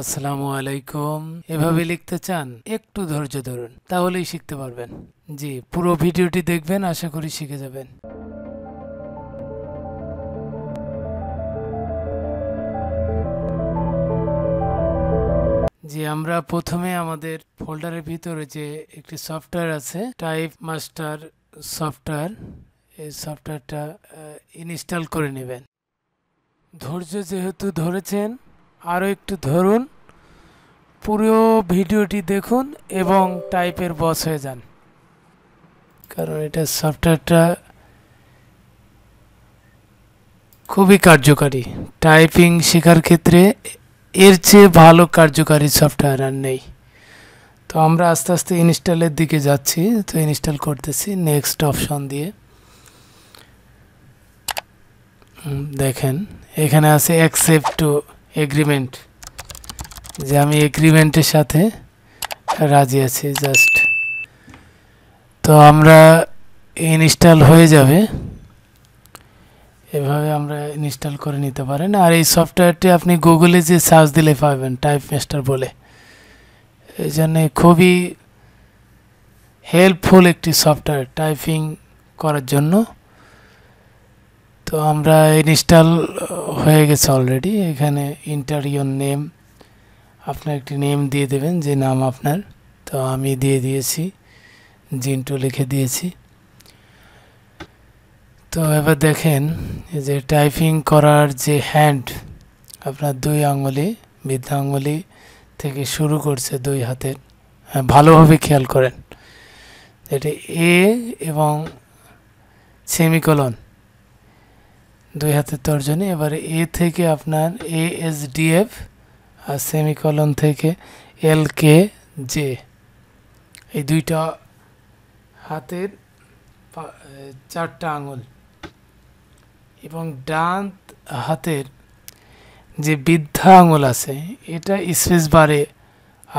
আসসালামু আলাইকুম এভাবে লিখতে চান একটু ধৈর্য ধরুন তাহলেই শিখতে পারবেন জি পুরো ভিডিওটি দেখবেন আশা করি শিখে যাবেন যে আমরা প্রথমে আমাদের ফোল্ডারের ভিতরে যে একটি সফটওয়্যার আছে টাইপ মাস্টার সফটওয়্যার এই সফটওয়্যারটা ইনস্টল করে নেবেন ধৈর্য যেহেতু ধরেছেন আরও একটু ধরুন পুরো ভিডিওটি দেখুন এবং টাইপের বস হয়ে যান কারণ এটা সফটওয়্যারটা খুবই কার্যকারী টাইপিং শেখার ক্ষেত্রে এর চেয়ে ভালো কার্যকারী সফটওয়্যার আর নেই তো আমরা আস্তে আস্তে ইনস্টলের দিকে যাচ্ছি তো ইনস্টল করতেছি নেক্সট অপশন দিয়ে দেখেন এখানে আছে অ্যাকসেপ্ট টু এগ্রিমেন্ট যে আমি এগ্রিমেন্টের সাথে রাজি আছি জাস্ট তো আমরা ইনস্টল হয়ে যাবে এভাবে আমরা ইনস্টল করে নিতে পারেন আর এই সফটওয়্যারটি আপনি গুগলে যে সার্চ দিলে পাবেন টাইপ মাস্টার বলে এই জন্যে খুবই হেল্পফুল একটি সফটওয়্যার টাইপিং করার জন্য তো আমরা ইনস্টল হয়ে গেছে অলরেডি এখানে ইউর নেম আপনার একটি নেম দিয়ে দেবেন যে নাম আপনার তো আমি দিয়ে দিয়েছি জিন্টু লিখে দিয়েছি তো এবার দেখেন যে টাইপিং করার যে হ্যান্ড আপনার দুই আঙুলি বৃদ্ধা আঙুলি থেকে শুরু করছে দুই হ্যাঁ ভালোভাবে খেয়াল করেন এটা এ এবং সেমিকলন দুই হাতের তর্জনী এবার এ থেকে আপনার এ এস ডি এফ আর সেমিকলন থেকে এল কে জে এই দুইটা হাতের চারটা আঙুল এবং ডান হাতের যে বৃদ্ধা আঙুল আছে এটা স্পেস বারে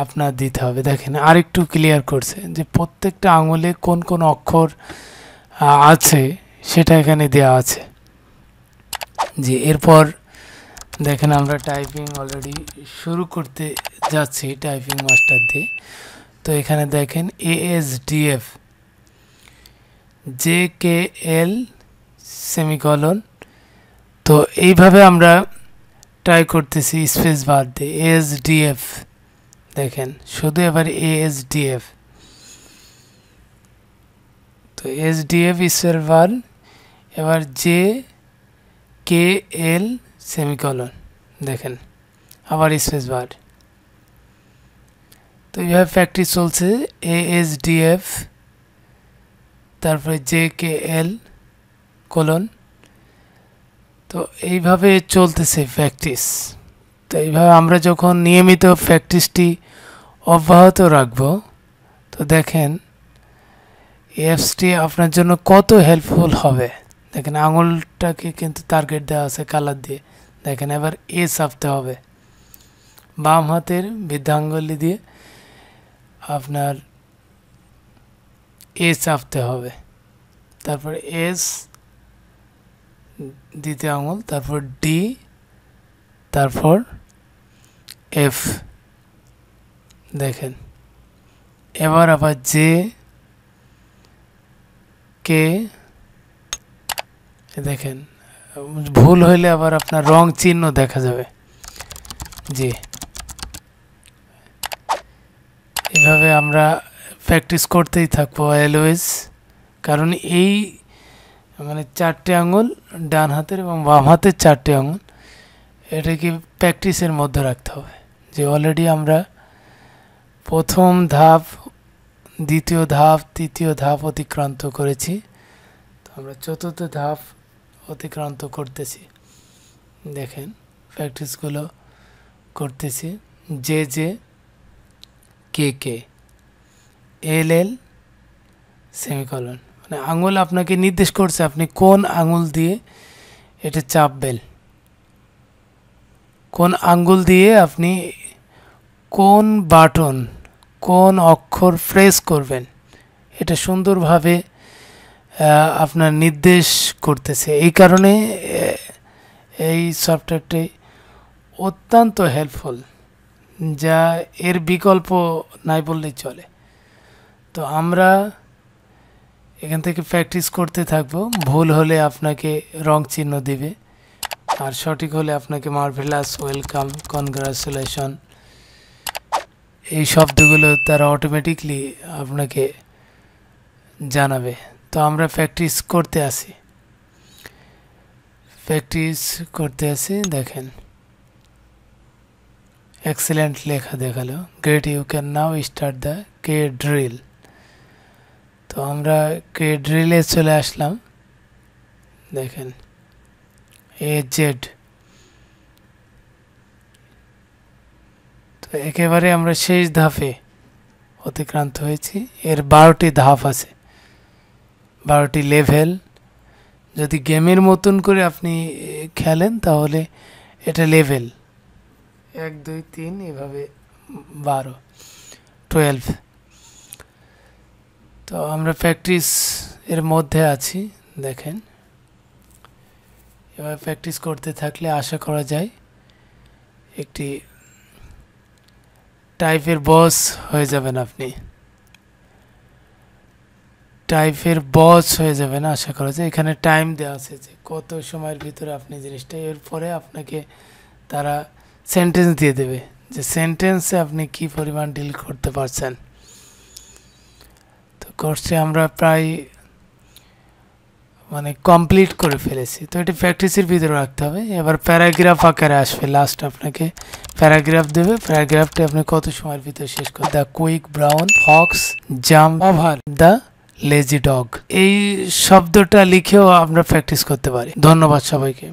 আপনার দিতে হবে দেখেন আরেকটু ক্লিয়ার করছে যে প্রত্যেকটা আঙুলে কোন কোন অক্ষর আছে সেটা এখানে দেওয়া আছে যে এরপর দেখেন আমরা টাইপিং অলরেডি শুরু করতে যাচ্ছি টাইপিং মাস্টার দিয়ে তো এখানে দেখেন এএসডিএফ জে কে এল সেমিকলন তো এইভাবে আমরা ট্রাই করতেছি স্পেস বার দিয়ে ডি এফ দেখেন শুধু এবার ডি এফ তো S D F space bar এবার জে কে এল সেমিকলন দেখেন আবার স্পেস বার তো এইভাবে প্র্যাকটিস চলছে এ এস ডি তারপরে জে কে এল কলন তো এইভাবে চলতেছে প্র্যাকটিস তো এইভাবে আমরা যখন নিয়মিত প্র্যাকটিসটি অব্যাহত রাখব তো দেখেন এফসটি আপনার জন্য কত হেল্পফুল হবে দেখেন আঙুলটাকে কিন্তু টার্গেট দেওয়া আছে কালার দিয়ে দেখেন এবার এ চাপতে হবে বাম হাতের বৃদ্ধাঙ্গুলি দিয়ে আপনার এ চাপতে হবে তারপর এস দ্বিতীয় আঙুল তারপর ডি তারপর এফ দেখেন এবার আবার জে কে দেখেন ভুল হইলে আবার আপনার রং চিহ্ন দেখা যাবে জি এভাবে আমরা প্র্যাকটিস করতেই থাকবো অ্যালওয়েজ কারণ এই মানে চারটে আঙুল ডান হাতের এবং বাম হাতের চারটে আঙুল এটাকে প্র্যাকটিসের মধ্যে রাখতে হবে যে অলরেডি আমরা প্রথম ধাপ দ্বিতীয় ধাপ তৃতীয় ধাপ অতিক্রান্ত করেছি তো আমরা চতুর্থ ধাপ অতিক্রান্ত করতেছি দেখেন প্র্যাকটিসগুলো করতেছি J J K K L L semicolon মানে আঙুল আপনাকে নির্দেশ করছে আপনি কোন আঙুল দিয়ে এটা চাপবেন কোন আঙ্গুল দিয়ে আপনি কোন বাটন কোন অক্ষর ফ্রেস করবেন এটা সুন্দরভাবে আপনার নির্দেশ করতেছে এই কারণে এই সফটওয়্যারটি অত্যন্ত হেল্পফুল যা এর বিকল্প নাই বললেই চলে তো আমরা এখান থেকে প্র্যাকটিস করতে থাকবো ভুল হলে আপনাকে রং চিহ্ন দিবে আর সঠিক হলে আপনাকে মার্ভেলাস ওয়েলকাম কনগ্রাচুলেশন এই শব্দগুলো তারা অটোমেটিকলি আপনাকে জানাবে তো আমরা প্র্যাকটিস করতে আসি প্র্যাকটিস করতে আসি দেখেন এক্সেলেন্ট লেখা দেখালো great you can now start the K drill তো আমরা কে ড্রিলে চলে আসলাম দেখেন এ জেড তো একেবারে আমরা শেষ ধাপে অতিক্রান্ত হয়েছি এর বারোটি ধাপ আছে বারোটি লেভেল যদি গেমের মতন করে আপনি খেলেন তাহলে এটা লেভেল এক দুই তিন এভাবে বারো টুয়েলভ তো আমরা প্র্যাকটিস এর মধ্যে আছি দেখেন এবার প্র্যাকটিস করতে থাকলে আশা করা যায় একটি টাইপের বস হয়ে যাবেন আপনি টাইপের বস হয়ে যাবে না আশা করা যায় এখানে টাইম দেওয়া আছে যে কত সময়ের ভিতরে আপনি জিনিসটা এরপরে আপনাকে তারা সেন্টেন্স দিয়ে দেবে যে সেন্টেন্সে আপনি কি পরিমাণ ডিল করতে পারছেন তো কোর্সে আমরা প্রায় মানে কমপ্লিট করে ফেলেছি তো এটি প্র্যাকটিসের ভিতরে রাখতে হবে এবার প্যারাগ্রাফ আকারে আসবে লাস্ট আপনাকে প্যারাগ্রাফ দেবে প্যারাগ্রাফটি আপনি কত সময়ের ভিতরে শেষ করবেন the quick brown fox jump over the lazy dog এই শব্দটা লিখেও আমরা প্র্যাকটিস করতে পারি ধন্যবাদ সবাইকে